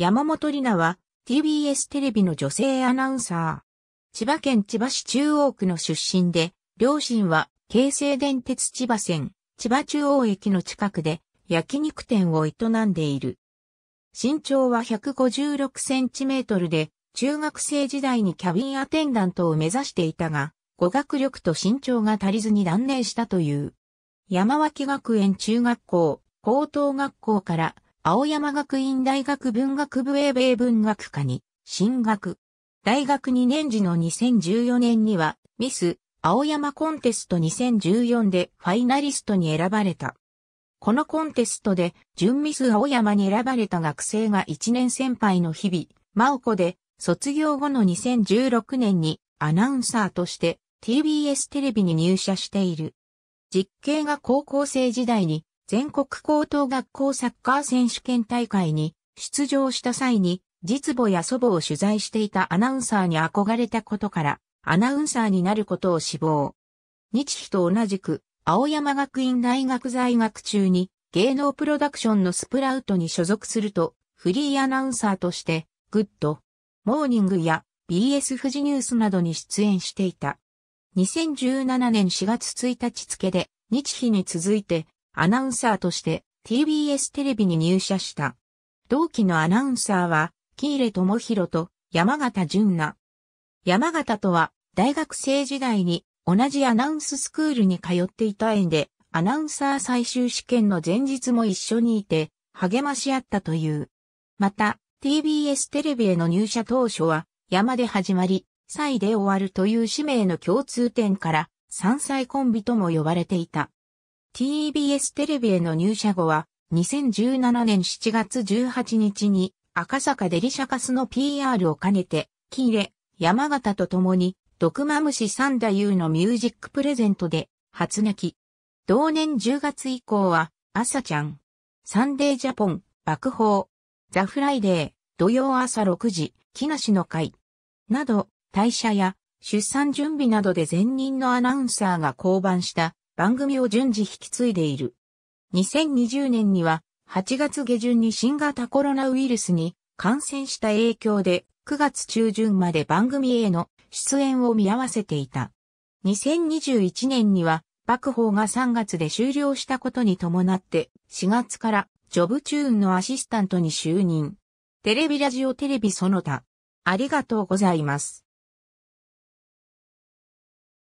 山本里奈は TBS テレビの女性アナウンサー。千葉県千葉市中央区の出身で、両親は京成電鉄千葉線、千葉中央駅の近くで焼肉店を営んでいる。身長は156センチメートルで、中学生時代にキャビンアテンダントを目指していたが、語学力と身長が足りずに断念したという。山脇学園中学校、高等学校から青山学院大学文学部英米文学科に進学。大学2年時の2014年にはミス青山コンテスト2014でファイナリストに選ばれた。このコンテストで準ミス青山に選ばれた学生が1年先輩の日々、真央子で卒業後の2016年にアナウンサーとして TBS テレビに入社している。実刑が高校生時代に全国高等学校サッカー選手権大会に出場した際に実母や祖母を取材していたアナウンサーに憧れたことから、アナウンサーになることを志望。日日と同じく、青山学院大学在学中に、芸能プロダクションのスプラウトに所属すると、フリーアナウンサーとして、グッド、モーニングや BS 富士ニュースなどに出演していた。2017年4月1日付で、日日に続いて、アナウンサーとして TBS テレビに入社した。同期のアナウンサーは、喜入智弘と山形淳奈。山形とは、大学生時代に同じアナウンススクールに通っていた縁で、アナウンサー最終試験の前日も一緒にいて、励まし合ったという。また、TBS テレビへの入社当初は、山で始まり、歳で終わるという使命の共通点から、山菜コンビとも呼ばれていた。TBS テレビへの入社後は、2017年7月18日に、赤坂デリシャカスの PR を兼ねて、キーレ、山形と共に、毒マムシサンダユーのミュージックプレゼントで、初泣き。同年10月以降は、朝ちゃん、サンデージャポン、爆砲、ザ・フライデー、土曜朝6時、木梨の会、など、退社や出産準備などで前任のアナウンサーが降板した番組を順次引き継いでいる。2020年には8月下旬に新型コロナウイルスに感染した影響で9月中旬まで番組への出演を見合わせていた。2021年には幕法が3月で終了したことに伴って4月からジョブチューンのアシスタントに就任。テレビラジオテレビその他。ありがとうございます。